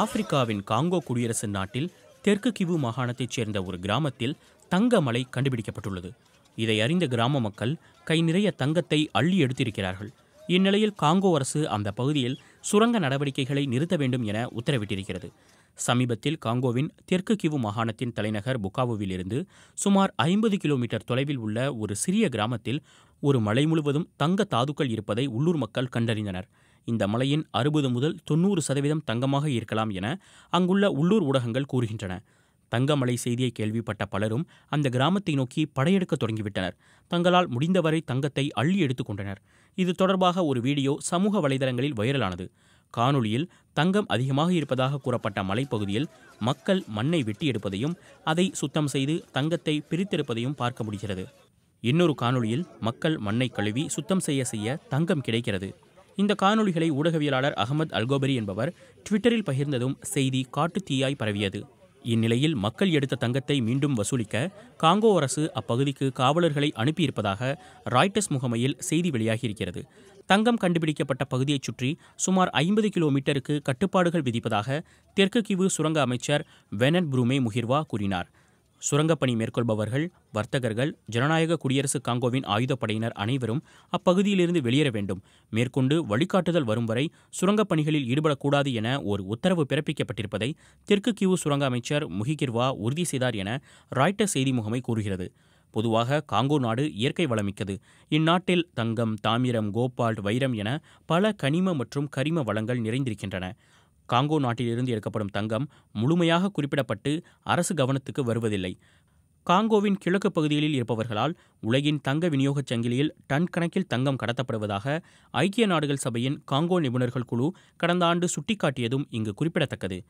ஆப்பிரிக்காவின் காங்கோ குடியரசு நாட்டில் தெற்கு கிவு மாகாணத்தைச் சேர்ந்த ஒரு கிராமத்தில் தங்க மலை கண்டுபிடிக்கப்பட்டுள்ளது இதை அறிந்த கிராம மக்கள் கை நிறைய தங்கத்தை அள்ளி எடுத்திருக்கிறார்கள் இந்நிலையில் காங்கோ அரசு அந்த பகுதியில் சுரங்க நடவடிக்கைகளை நிறுத்த வேண்டும் என உத்தரவிட்டிருக்கிறது சமீபத்தில் காங்கோவின் தெற்கு கிவு மாகாணத்தின் தலைநகர் புக்காவோவில் இருந்து சுமார் ஐம்பது கிலோமீட்டர் தொலைவில் உள்ள ஒரு சிறிய கிராமத்தில் ஒரு மலை முழுவதும் தங்க தாதுக்கள் இருப்பதை உள்ளூர் மக்கள் கண்டறிந்தனர் இந்த மலையின் அறுபது முதல் தொண்ணூறு சதவீதம் தங்கமாக இருக்கலாம் என அங்குள்ள உள்ளூர் ஊடகங்கள் கூறுகின்றன தங்கமலை செய்தியை கேள்விப்பட்ட பலரும் அந்த கிராமத்தை நோக்கி படையெடுக்க தொடங்கிவிட்டனர் தங்களால் முடிந்தவரை தங்கத்தை அள்ளி கொண்டனர் இது தொடர்பாக ஒரு வீடியோ சமூக வலைதளங்களில் வைரலானது காணொலியில் தங்கம் அதிகமாக இருப்பதாக கூறப்பட்ட மலைப்பகுதியில் மக்கள் மண்ணை வெட்டி எடுப்பதையும் அதை சுத்தம் செய்து தங்கத்தை பிரித்தெடுப்பதையும் பார்க்க முடிகிறது இன்னொரு காணொளியில் மக்கள் மண்ணை கழுவி சுத்தம் செய்ய செய்ய தங்கம் கிடைக்கிறது இந்த காணொலிகளை ஊடகவியலாளர் அகமது அல்கோபரி என்பவர் ட்விட்டரில் பகிர்ந்ததும் செய்தி காட்டுத்தீயாய் பரவியது இந்நிலையில் மக்கள் எடுத்த தங்கத்தை மீண்டும் வசூலிக்க காங்கோ அரசு அப்பகுதிக்கு காவலர்களை அனுப்பியிருப்பதாக ராய்டர்ஸ் முகமையில் செய்தி வெளியாகியிருக்கிறது தங்கம் கண்டுபிடிக்கப்பட்ட பகுதியைச் சுற்றி சுமார் ஐம்பது கிலோமீட்டருக்கு கட்டுப்பாடுகள் விதிப்பதாக தெற்கு கிவு சுரங்க அமைச்சர் வெனன் புரூமே முகிர்வா கூறினார் சுரங்கப்பணி மேற்கொள்பவர்கள் வர்த்தகர்கள் ஜனநாயக குடியரசு காங்கோவின் ஆயுதப்படையினர் அனைவரும் அப்பகுதியிலிருந்து வெளியேற வேண்டும் மேற்கொண்டு வழிகாட்டுதல் வரும் வரை சுரங்கப் பணிகளில் ஈடுபடக்கூடாது என ஒரு உத்தரவு பிறப்பிக்கப்பட்டிருப்பதை தெற்கு கியூ சுரங்க அமைச்சர் முஹிகிர்வா உறுதி செய்தார் என ராய்ட்டர் செய்தி முகமை கூறுகிறது பொதுவாக காங்கோ நாடு இயற்கை வளமிக்கது இந்நாட்டில் தங்கம் தாமிரம் கோபால்ட் வைரம் என பல கனிம மற்றும் கரிம வளங்கள் நிறைந்திருக்கின்றன காங்கோ நாட்டிலிருந்து எடுக்கப்படும் தங்கம் முழுமையாக குறிப்பிடப்பட்டு அரசு கவனத்துக்கு வருவதில்லை காங்கோவின் கிழக்கு பகுதிகளில் இருப்பவர்களால் உலகின் தங்க விநியோகச் சங்கிலியில் டன் கணக்கில் தங்கம் கடத்தப்படுவதாக ஐக்கிய நாடுகள் சபையின் காங்கோ நிபுணர்கள் குழு கடந்த ஆண்டு சுட்டிக்காட்டியதும் இங்கு குறிப்பிடத்தக்கது